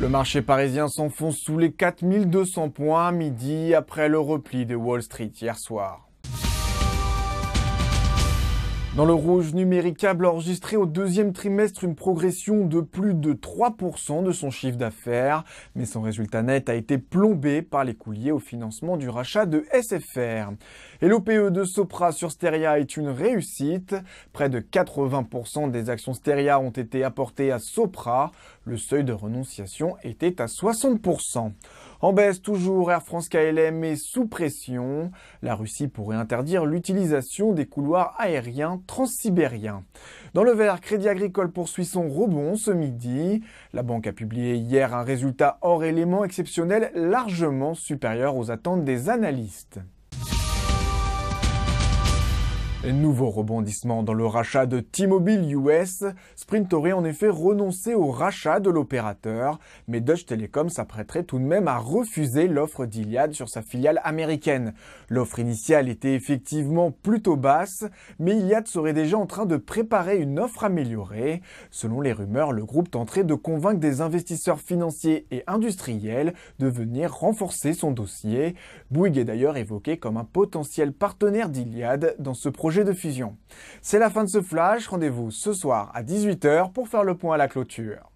Le marché parisien s'enfonce sous les 4200 points midi après le repli de Wall Street hier soir. Dans le rouge, Numéricable a enregistré au deuxième trimestre une progression de plus de 3% de son chiffre d'affaires, mais son résultat net a été plombé par les couliers au financement du rachat de SFR. Et l'OPE e de Sopra sur Steria est une réussite. Près de 80% des actions Steria ont été apportées à Sopra. Le seuil de renonciation était à 60%. En baisse toujours, Air France KLM est sous pression. La Russie pourrait interdire l'utilisation des couloirs aériens transsibériens. Dans le vert, Crédit Agricole poursuit son rebond ce midi. La banque a publié hier un résultat hors élément exceptionnel largement supérieur aux attentes des analystes. Nouveau rebondissement dans le rachat de T-Mobile US, Sprint aurait en effet renoncé au rachat de l'opérateur, mais Dutch Telecom s'apprêterait tout de même à refuser l'offre d'Iliad sur sa filiale américaine. L'offre initiale était effectivement plutôt basse, mais Iliad serait déjà en train de préparer une offre améliorée. Selon les rumeurs, le groupe tenterait de convaincre des investisseurs financiers et industriels de venir renforcer son dossier. Bouygues est d'ailleurs évoqué comme un potentiel partenaire d'Iliad dans ce projet de fusion. C'est la fin de ce flash, rendez-vous ce soir à 18h pour faire le point à la clôture.